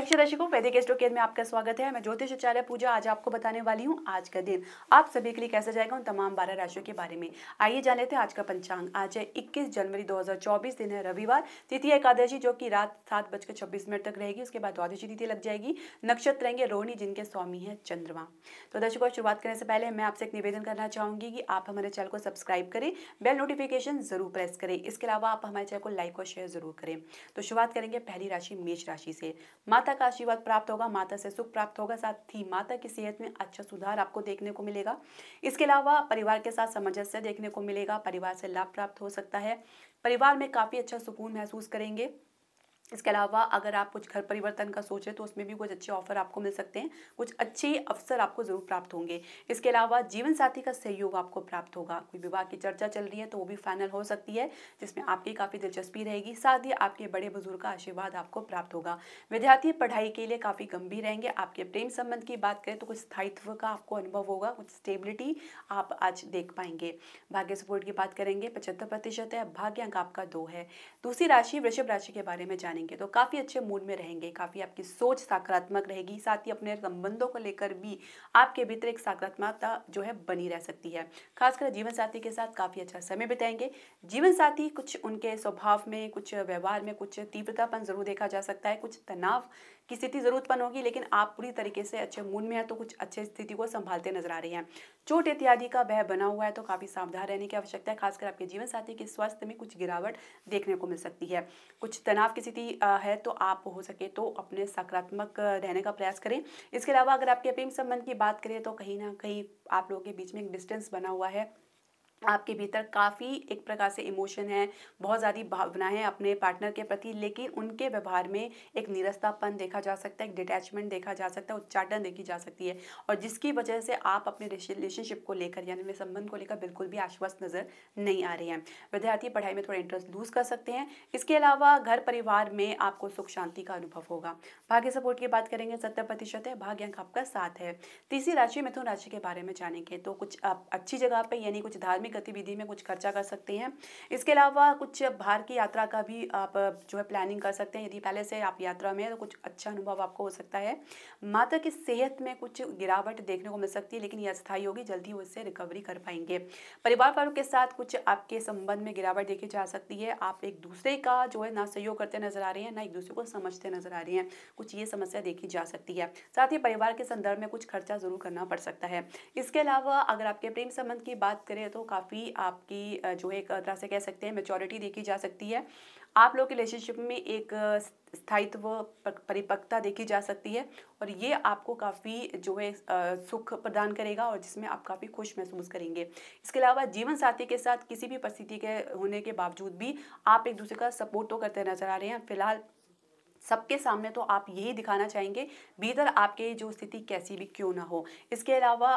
परीक्षा दर्शकों वैदिक एस्ट्रो केयर में आपका स्वागत है मैं ज्योतिष आचार्य पूजा आज आपको बताने वाली हूँ आज का दिन आप सभी के लिए कैसा जाएगा उन तमाम बारह राशियों के बारे में आइए जान लेते हैं आज का पंचांग आज है 21 जनवरी 2024 दिन है रविवार तिथि एकादशी जो कि रात सात बजकर छब्बीस मिनट तक रहेगी उसके बाद द्वादशी तिथि लग जाएगी नक्षत्र रहेंगे रोहिणी जिनके स्वामी है चंद्रमा तो दर्शकों शुरुआत करने से पहले मैं आपसे एक निवेदन करना चाहूंगी कि आप हमारे चैनल को सब्सक्राइब करें बेल नोटिफिकेशन जरूर प्रेस करें इसके अलावा आप हमारे चैनल को लाइक और शेयर जरूर करें तो शुरुआत करेंगे पहली राशि मेष राशि से माता माता का आशीर्वाद प्राप्त होगा माता से सुख प्राप्त होगा साथ ही माता की सेहत में अच्छा सुधार आपको देखने को मिलेगा इसके अलावा परिवार के साथ सामंजस्य देखने को मिलेगा परिवार से लाभ प्राप्त हो सकता है परिवार में काफ़ी अच्छा सुकून महसूस करेंगे इसके अलावा अगर आप कुछ घर परिवर्तन का सोचें तो उसमें भी कुछ अच्छे ऑफर आपको मिल सकते हैं कुछ अच्छे अवसर आपको ज़रूर प्राप्त होंगे इसके अलावा जीवन साथी का सहयोग आपको प्राप्त होगा कोई विवाह की चर्चा चल रही है तो वो भी फाइनल हो सकती है जिसमें आपकी काफ़ी दिलचस्पी रहेगी साथ ही आपके बड़े बुजुर्ग का आशीर्वाद आपको प्राप्त होगा विद्यार्थी पढ़ाई के लिए काफ़ी गंभीर रहेंगे आपके प्रेम संबंध की बात करें तो कुछ स्थायित्व का आपको अनुभव होगा कुछ स्टेबिलिटी आप आज देख पाएंगे भाग्य सपोर्ट की बात करेंगे पचहत्तर प्रतिशत है अंक आपका दो है दूसरी राशि वृषभ राशि के बारे में जाने जानेंगे तो काफ़ी अच्छे मूड में रहेंगे काफ़ी आपकी सोच सकारात्मक रहेगी साथ ही अपने संबंधों को लेकर भी आपके भीतर एक सकारात्मकता जो है बनी रह सकती है खासकर जीवन साथी के साथ काफ़ी अच्छा समय बिताएंगे जीवन साथी कुछ उनके स्वभाव में कुछ व्यवहार में कुछ तीव्रतापन जरूर देखा जा सकता है कुछ तनाव की स्थिति जरूर उत्पन्न होगी लेकिन आप पूरी तरीके से अच्छे मूड में है तो कुछ अच्छे स्थिति को संभालते नजर आ रही है चोट इत्यादि का वह बना हुआ है तो काफी सावधान रहने की आवश्यकता है खासकर आपके जीवन साथी के स्वास्थ्य में कुछ गिरावट देखने को मिल सकती है कुछ तनाव की स्थिति है तो आप हो सके तो अपने सकारात्मक रहने का प्रयास करें इसके अलावा अगर आपके प्रेम संबंध की बात करें तो कहीं ना कहीं आप लोगों के बीच में एक डिस्टेंस बना हुआ है आपके भीतर काफ़ी एक प्रकार से इमोशन है बहुत ज़्यादा भावना है अपने पार्टनर के प्रति लेकिन उनके व्यवहार में एक निरस्तापन देखा जा सकता है एक डिटैचमेंट देखा जा सकता है उच्चाटन देखी जा सकती है और जिसकी वजह से आप अपने रिलेशनशिप को लेकर यानी अपने संबंध को लेकर बिल्कुल भी आश्वस्त नज़र नहीं आ रहे हैं विद्यार्थी पढ़ाई में थोड़ा इंटरेस्ट लूज़ कर सकते हैं इसके अलावा घर परिवार में आपको सुख शांति का अनुभव होगा भाग्य सपोर्ट की बात करेंगे सत्तर प्रतिशत है भाग्य अंक आपका साथ है तीसरी राशि मिथुन राशि के बारे में जानेंगे तो कुछ अच्छी जगह पर यानी कुछ धार्मिक धार्मिक गतिविधि में कुछ खर्चा कर सकते हैं इसके अलावा कुछ बाहर की यात्रा का भी आप जो है प्लानिंग कर सकते हैं यदि पहले से आप यात्रा में तो कुछ अच्छा अनुभव आपको हो सकता है माता की सेहत में कुछ गिरावट देखने को मिल सकती है लेकिन यह अस्थायी होगी जल्दी वो इससे रिकवरी कर पाएंगे परिवार वालों के साथ कुछ आपके संबंध में गिरावट देखी जा सकती है आप एक दूसरे का जो है ना सहयोग करते नजर आ रहे हैं ना एक दूसरे को समझते नजर आ रहे हैं कुछ ये समस्या देखी जा सकती है साथ ही परिवार के संदर्भ में कुछ खर्चा जरूर करना पड़ सकता है इसके अलावा अगर आपके प्रेम संबंध की बात करें तो काफ़ी काफ़ी आपकी जो है एक तरह से कह सकते हैं मेचोरिटी देखी जा सकती है आप लोग के रिलेशनशिप में एक स्थायित्व परिपक्वता देखी जा सकती है और ये आपको काफ़ी जो है सुख प्रदान करेगा और जिसमें आप काफ़ी खुश महसूस करेंगे इसके अलावा जीवन साथी के साथ किसी भी परिस्थिति के होने के बावजूद भी आप एक दूसरे का सपोर्ट तो करते नजर आ रहे हैं फिलहाल सबके सामने तो आप यही दिखाना चाहेंगे भीतर आपके जो स्थिति कैसी भी क्यों ना हो इसके अलावा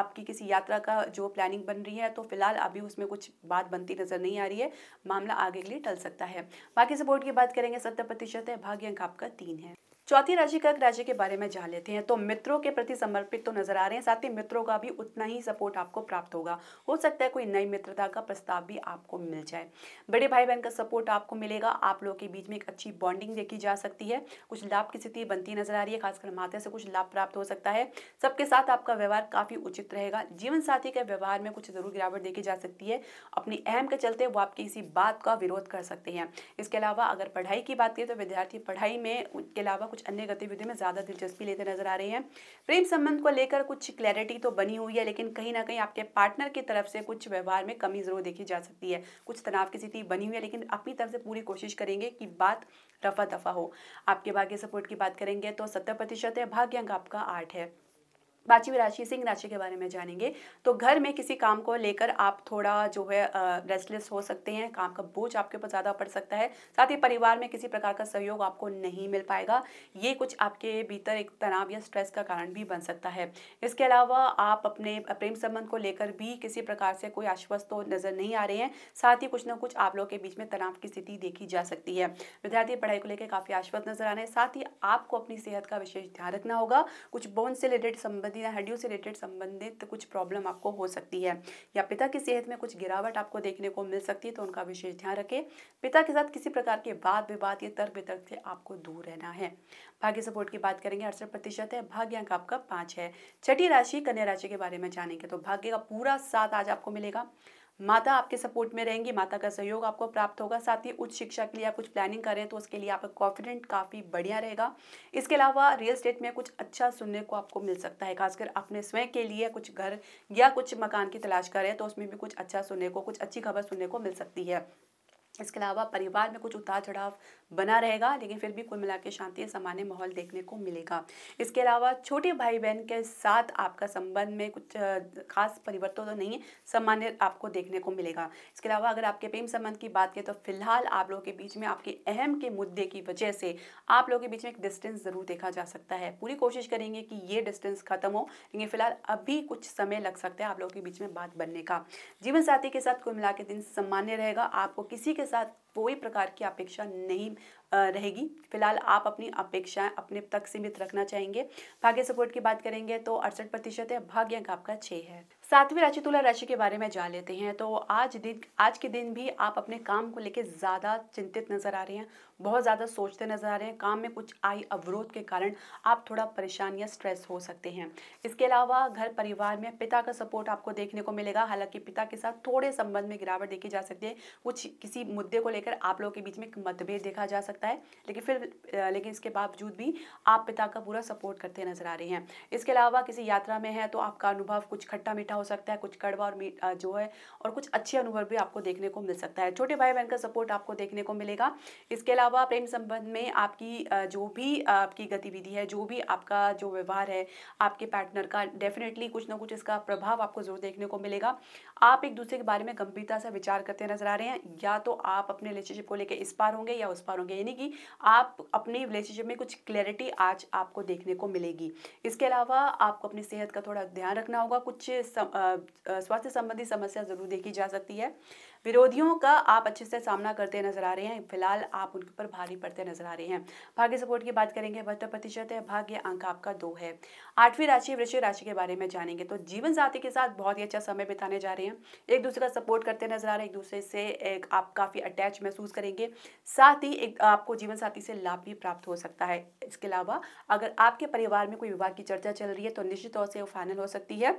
आपकी किसी यात्रा का जो प्लानिंग बन रही है तो फिलहाल अभी उसमें कुछ बात बनती नज़र नहीं आ रही है मामला आगे के लिए टल सकता है बाकी सपोर्ट की बात करेंगे सत्तर प्रतिशत है भाग्य अंक आपका तीन है चौथी राशि कर्क राशि के बारे में जान लेते हैं तो मित्रों के प्रति समर्पित तो नजर आ रहे हैं साथ ही मित्रों का भी उतना ही सपोर्ट आपको प्राप्त होगा हो सकता है कोई नई मित्रता का प्रस्ताव भी आपको मिल जाए बड़े भाई बहन का सपोर्ट आपको मिलेगा आप लोगों के बीच में एक अच्छी बॉन्डिंग देखी जा सकती है कुछ लाभ की स्थिति बनती नजर आ रही है खासकर माता से कुछ लाभ प्राप्त हो सकता है सबके साथ आपका व्यवहार काफी उचित रहेगा जीवन साथी के व्यवहार में कुछ जरूर गिरावट देखी जा सकती है अपनी अहम के चलते वो आपकी किसी बात का विरोध कर सकते हैं इसके अलावा अगर पढ़ाई की बात करें तो विद्यार्थी पढ़ाई में के अलावा कुछ अन्य गतिविधियों में ज़्यादा दिलचस्पी लेते नजर आ रहे हैं प्रेम संबंध को लेकर कुछ क्लैरिटी तो बनी हुई है लेकिन कहीं ना कहीं आपके पार्टनर की तरफ से कुछ व्यवहार में कमी जरूर देखी जा सकती है कुछ तनाव की स्थिति बनी हुई है लेकिन अपनी तरफ से पूरी कोशिश करेंगे कि बात रफा दफा हो आपके भाग्य सपोर्ट की बात करेंगे तो सत्तर प्रतिशत है भाग्य अंक आपका आठ है पांचवी राशि सिंह राशि के बारे में जानेंगे तो घर में किसी काम को लेकर आप थोड़ा जो है रेस्टलेस हो सकते हैं काम का बोझ आपके ऊपर ज़्यादा पड़ सकता है साथ ही परिवार में किसी प्रकार का सहयोग आपको नहीं मिल पाएगा ये कुछ आपके भीतर एक तनाव या स्ट्रेस का कारण भी बन सकता है इसके अलावा आप अपने प्रेम संबंध को लेकर भी किसी प्रकार से कोई आश्वस्त तो नज़र नहीं आ रहे हैं साथ ही कुछ ना कुछ आप लोगों के बीच में तनाव की स्थिति देखी जा सकती है विद्यार्थी पढ़ाई को लेकर काफ़ी आश्वस्त नज़र आ रहे हैं साथ ही आपको अपनी सेहत का विशेष ध्यान रखना होगा कुछ बोन से रिलेटेड संबंध संबंधित या हड्डियों से रिलेटेड संबंधित कुछ प्रॉब्लम आपको हो सकती है या पिता की सेहत में कुछ गिरावट आपको देखने को मिल सकती है तो उनका विशेष ध्यान रखें पिता के साथ किसी प्रकार के वाद विवाद या तर्क वितर्क से आपको दूर रहना है भाग्य सपोर्ट की बात करेंगे अड़सठ प्रतिशत है भाग्य अंक आपका पाँच है छठी राशि कन्या राशि के बारे में जानेंगे तो भाग्य का पूरा साथ आज आपको मिलेगा माता आपके सपोर्ट में रहेंगी माता का सहयोग आपको प्राप्त होगा साथ ही उच्च शिक्षा के लिए आप कुछ प्लानिंग करें तो उसके लिए आपका कॉन्फिडेंट काफ़ी बढ़िया रहेगा इसके अलावा रियल स्टेट में कुछ अच्छा सुनने को आपको मिल सकता है खासकर अपने स्वयं के लिए कुछ घर या कुछ मकान की तलाश करें तो उसमें भी कुछ अच्छा सुनने को कुछ अच्छी खबर सुनने को मिल सकती है इसके अलावा परिवार में कुछ उतार चढ़ाव बना रहेगा लेकिन फिर भी कुल मिला के शांति सामान्य माहौल देखने को मिलेगा इसके अलावा छोटे भाई बहन के साथ आपका संबंध में कुछ खास परिवर्तन तो नहीं है सामान्य आपको देखने को मिलेगा इसके अलावा अगर आपके प्रेम संबंध की बात करें तो फिलहाल आप लोगों के बीच में आपके अहम के मुद्दे की वजह से आप लोगों के बीच में एक डिस्टेंस ज़रूर देखा जा सकता है पूरी कोशिश करेंगे कि ये डिस्टेंस खत्म हो लेकिन फिलहाल अभी कुछ समय लग सकता है आप लोगों के बीच में बात बनने का जीवन साथी के साथ कुल मिला दिन सामान्य रहेगा आपको किसी के के साथ कोई प्रकार की अपेक्षा नहीं रहेगी फिलहाल आप अपनी अपेक्षाएं अपने तक सीमित रखना चाहेंगे भाग्य सपोर्ट की बात करेंगे तो अड़सठ प्रतिशत है भाग्य अंक आपका छः है सातवीं राशि तुला राशि के बारे में जान लेते हैं तो आज दिन आज के दिन भी आप अपने काम को लेकर ज़्यादा चिंतित नज़र आ रहे हैं बहुत ज़्यादा सोचते नज़र आ रहे हैं काम में कुछ आई अवरोध के कारण आप थोड़ा परेशान या स्ट्रेस हो सकते हैं इसके अलावा घर परिवार में पिता का सपोर्ट आपको देखने को मिलेगा हालांकि पिता के साथ थोड़े संबंध में गिरावट देखी जा सकती है कुछ किसी मुद्दे को लेकर आप लोगों के बीच में मतभेद देखा जा सकता है लेकिन फिर लेकिन इसके बावजूद भी आप पिता का पूरा सपोर्ट करते नज़र आ रहे हैं इसके अलावा किसी यात्रा में है तो आपका अनुभव कुछ खट्टा मीठा हो सकता है कुछ कड़वा और मीठ जो है और कुछ अच्छे अनुभव भी आपको देखने को मिल सकता है छोटे भाई बहन का सपोर्ट आपको देखने को मिलेगा इसके अलावा प्रेम संबंध में आपकी जो भी आपकी गतिविधि है जो भी आपका जो व्यवहार है आपके पार्टनर का डेफिनेटली कुछ ना कुछ इसका प्रभाव आपको जरूर देखने को मिलेगा आप एक दूसरे के बारे में गंभीरता से विचार करते नजर आ रहे हैं या तो आप अपने रिलेशनशिप को लेकर इस पार होंगे या उस पार होंगे यानी कि आप अपने रिलेशनशिप में कुछ क्लैरिटी आज आपको देखने को मिलेगी इसके अलावा आपको अपनी सेहत का थोड़ा ध्यान रखना होगा कुछ स्वास्थ्य संबंधी समस्या ज़रूर देखी जा सकती है विरोधियों का आप अच्छे से सामना करते नजर आ रहे हैं फिलहाल आप उनके ऊपर भारी पड़ते नजर आ रहे हैं भाग्य सपोर्ट की बात करेंगे बहत्तर प्रतिशत है भाग्य अंक आपका दो है आठवीं राशि वृश्चिक राशि के बारे में जानेंगे तो जीवन साथी के साथ बहुत ही अच्छा समय बिताने जा रहे हैं एक दूसरे का सपोर्ट करते नजर आ रहे हैं एक दूसरे से एक आप काफ़ी अटैच महसूस करेंगे साथ ही एक आपको जीवन साथी से लाभ भी प्राप्त हो सकता है इसके अलावा अगर आपके परिवार में कोई विवाह की चर्चा चल रही है तो निश्चित तौर से वो फाइनल हो सकती है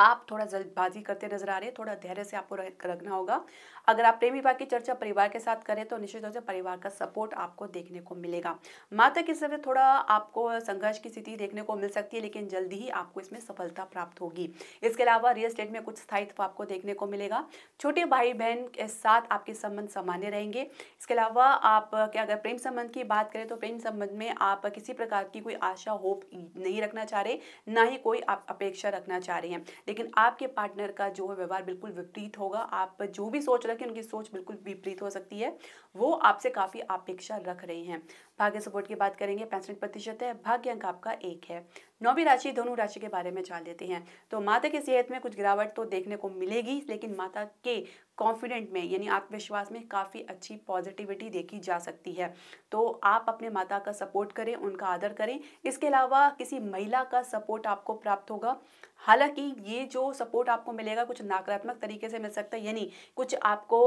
आप थोड़ा जल्दबाजी करते नजर आ रहे हैं थोड़ा धैर्य से आपको रखना होगा अगर आप प्रेम विवाह की चर्चा परिवार के साथ करें तो निश्चित तौर से परिवार का सपोर्ट आपको देखने को मिलेगा माता के समय थोड़ा आपको संघर्ष की स्थिति देखने को मिल सकती है लेकिन जल्दी ही आपको इसमें सफलता प्राप्त होगी इसके अलावा रियल स्टेट में कुछ स्थायित्व आपको देखने को मिलेगा छोटे भाई बहन के साथ आपके संबंध सामान्य रहेंगे इसके अलावा आप क्या अगर प्रेम संबंध की बात करें तो प्रेम संबंध में आप किसी प्रकार की कोई आशा होप नहीं रखना चाह रहे ना ही कोई आप अपेक्षा रखना चाह रहे हैं लेकिन आपके पार्टनर का जो है व्यवहार बिल्कुल विपरीत होगा आप जो भी सोच रहे दूसरा कि उनकी सोच बिल्कुल विपरीत हो सकती है वो आपसे काफ़ी अपेक्षा रख रही हैं भाग्य सपोर्ट की बात करेंगे पैंसठ प्रतिशत है भाग्य अंक आपका एक है नौवीं राशि धनु राशि के बारे में जान लेते हैं तो माता की सेहत में कुछ गिरावट तो देखने को मिलेगी लेकिन माता के कॉन्फिडेंट में यानी आत्मविश्वास में काफ़ी अच्छी पॉजिटिविटी देखी जा सकती है तो आप अपने माता का सपोर्ट करें उनका आदर करें इसके अलावा किसी महिला का सपोर्ट आपको प्राप्त होगा हालांकि ये जो सपोर्ट आपको मिलेगा कुछ नकारात्मक तरीके से मिल सकता है यानी कुछ आपको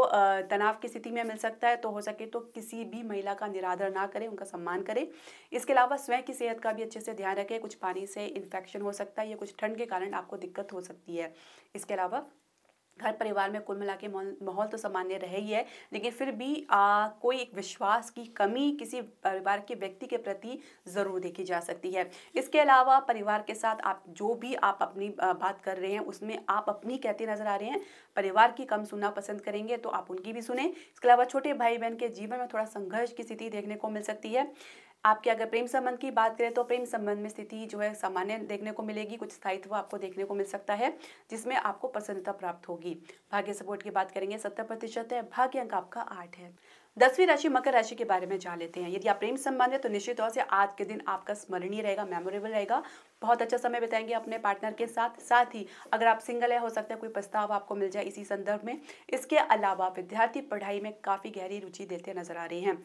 तनाव की स्थिति में मिल सकता है तो हो सके तो किसी भी महिला का निरादर ना करें उनका सम्मान करें इसके अलावा स्वयं की सेहत का भी अच्छे से ध्यान रखें कुछ पानी से इन्फेक्शन हो सकता है या कुछ ठंड के कारण आपको दिक्कत हो सकती है इसके अलावा घर परिवार में कुल मिला के माहौल तो सामान्य रहे ही है लेकिन फिर भी आ, कोई एक विश्वास की कमी किसी परिवार के व्यक्ति के प्रति ज़रूर देखी जा सकती है इसके अलावा परिवार के साथ आप जो भी आप अपनी बात कर रहे हैं उसमें आप अपनी कहते नज़र आ रहे हैं परिवार की कम सुनना पसंद करेंगे तो आप उनकी भी सुने इसके अलावा छोटे भाई बहन के जीवन में थोड़ा संघर्ष की स्थिति देखने को मिल सकती है आपके अगर प्रेम संबंध की बात करें तो प्रेम संबंध में स्थिति जो है सामान्य देखने को मिलेगी कुछ स्थायित्व आपको देखने को मिल सकता है जिसमें आपको प्रसन्नता प्राप्त होगी भाग्य सपोर्ट की बात करेंगे सत्तर प्रतिशत है भाग्य अंक आपका आठ है दसवीं राशि मकर राशि के बारे में जान लेते हैं यदि आप प्रेम संबंध है तो निश्चित तौर से आज के दिन आपका स्मरणीय रहेगा मेमोरेबल रहेगा बहुत अच्छा समय बिताएंगे अपने पार्टनर के साथ साथ ही अगर आप सिंगल है हो सकता है कोई प्रस्ताव आपको मिल जाए इसी संदर्भ में इसके अलावा विद्यार्थी पढ़ाई में काफ़ी गहरी रुचि देते नजर आ रहे हैं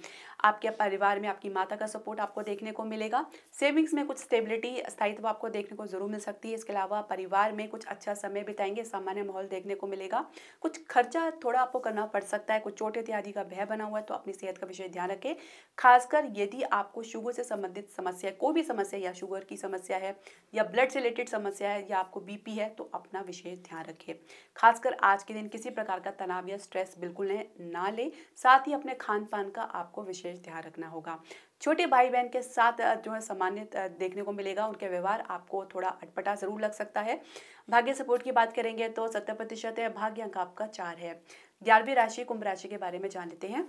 आपके परिवार में आपकी माता का सपोर्ट आपको देखने को मिलेगा सेविंग्स में कुछ स्टेबिलिटी स्थायित्व आपको देखने को जरूर मिल सकती है इसके अलावा परिवार में कुछ अच्छा समय बिताएंगे सामान्य माहौल देखने को मिलेगा कुछ खर्चा थोड़ा आपको करना पड़ सकता है कुछ चोट इत्यादि का भय बना हुआ है तो अपनी सेहत का विषय ध्यान रखें खासकर यदि आपको शुगर से संबंधित समस्या कोई भी समस्या या शुगर की समस्या है या ब्लड से रिलेटेड समस्या है या आपको बीपी है तो अपना विशेष ध्यान रखें खासकर आज के दिन किसी प्रकार का तनाव या स्ट्रेस बिल्कुल ना लें साथ ही अपने खान पान का आपको विशेष ध्यान रखना होगा छोटे भाई बहन के साथ जो है सामान्य देखने को मिलेगा उनके व्यवहार आपको थोड़ा अटपटा ज़रूर लग सकता है भाग्य सपोर्ट की बात करेंगे तो सत्तर प्रतिशत है भाग्य अंक आपका चार है ग्यारहवीं राशि कुंभ राशि के बारे में जान लेते हैं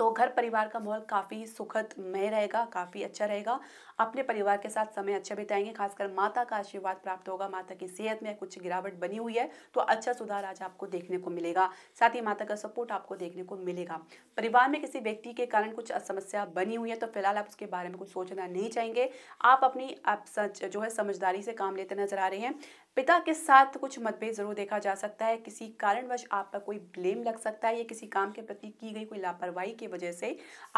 तो घर परिवार का माहौल काफ़ी सुखदमय रहेगा काफ़ी अच्छा रहेगा अपने परिवार के साथ समय अच्छा बिताएंगे खासकर माता का आशीर्वाद प्राप्त होगा माता की सेहत में कुछ गिरावट बनी हुई है तो अच्छा सुधार आज आपको देखने को मिलेगा साथ ही माता का सपोर्ट आपको देखने को मिलेगा परिवार में किसी व्यक्ति के कारण कुछ समस्या बनी हुई है तो फिलहाल आप उसके बारे में कुछ सोचना नहीं चाहेंगे आप अपनी आप सच जो है समझदारी से काम लेते नजर आ रहे हैं पिता के साथ कुछ मतभेद जरूर देखा जा सकता है किसी कारणवश आप पर कोई ब्लेम लग सकता है या किसी काम के प्रति की गई कोई लापरवाही के वजह से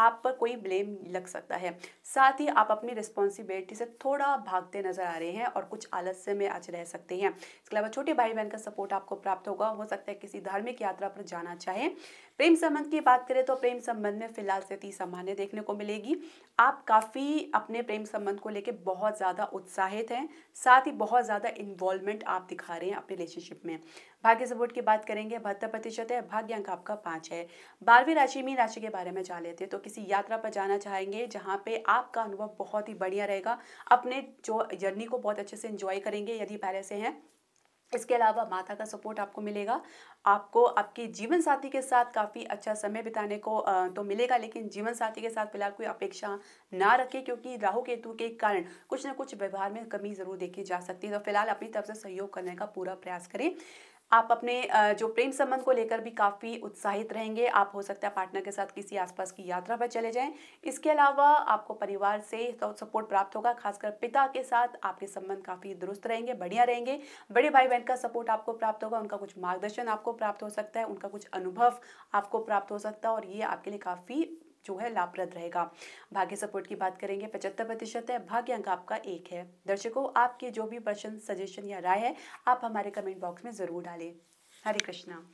आप पर कोई ब्लेम लग सकता है साथ ही आप अपनी रिस्पॉन्सिबिलिटी से थोड़ा भागते नजर आ रहे हैं और कुछ आलस्य में आज रह सकते हैं इसके अलावा छोटे भाई बहन का सपोर्ट आपको प्राप्त होगा हो सकता है किसी धार्मिक यात्रा पर जाना चाहें प्रेम संबंध की बात करें तो प्रेम संबंध में फिलहाल स्थिति सामान्य देखने को मिलेगी आप काफ़ी अपने प्रेम संबंध को लेकर बहुत ज़्यादा उत्साहित हैं साथ ही बहुत ज़्यादा इन्वॉल्वमेंट आप दिखा रहे हैं अपने रिलेशनशिप में भाग्य सपोर्ट की बात करेंगे बहत्तर प्रतिशत है भाग्य अंक आपका पाँच है बारहवीं राशि मीन राशि के बारे में जान लेते हैं तो किसी यात्रा पर जाना चाहेंगे जहाँ पे आपका अनुभव बहुत ही बढ़िया रहेगा अपने जो जर्नी को बहुत अच्छे से इंजॉय करेंगे यदि पहले से हैं इसके अलावा माता का सपोर्ट आपको मिलेगा आपको आपके जीवन साथी के साथ काफ़ी अच्छा समय बिताने को तो मिलेगा लेकिन जीवन साथी के साथ फिलहाल कोई अपेक्षा ना रखें क्योंकि राहु केतु के कारण कुछ ना कुछ व्यवहार में कमी ज़रूर देखी जा सकती है तो फिलहाल अपनी तरफ से सहयोग करने का पूरा प्रयास करें आप अपने जो प्रेम संबंध को लेकर भी काफ़ी उत्साहित रहेंगे आप हो सकता है पार्टनर के साथ किसी आसपास की यात्रा पर चले जाएं इसके अलावा आपको परिवार से तो सपोर्ट प्राप्त होगा खासकर पिता के साथ आपके संबंध काफ़ी दुरुस्त रहेंगे बढ़िया रहेंगे बड़े भाई बहन का सपोर्ट आपको प्राप्त होगा उनका कुछ मार्गदर्शन आपको प्राप्त हो सकता है उनका कुछ अनुभव आपको प्राप्त हो सकता है और ये आपके लिए काफ़ी जो है लाभप्रद रहेगा भाग्य सपोर्ट की बात करेंगे पचहत्तर प्रतिशत है भाग्य अंक आपका एक है दर्शकों आपके जो भी प्रश्न सजेशन या राय है आप हमारे कमेंट बॉक्स में ज़रूर डालें हरे कृष्णा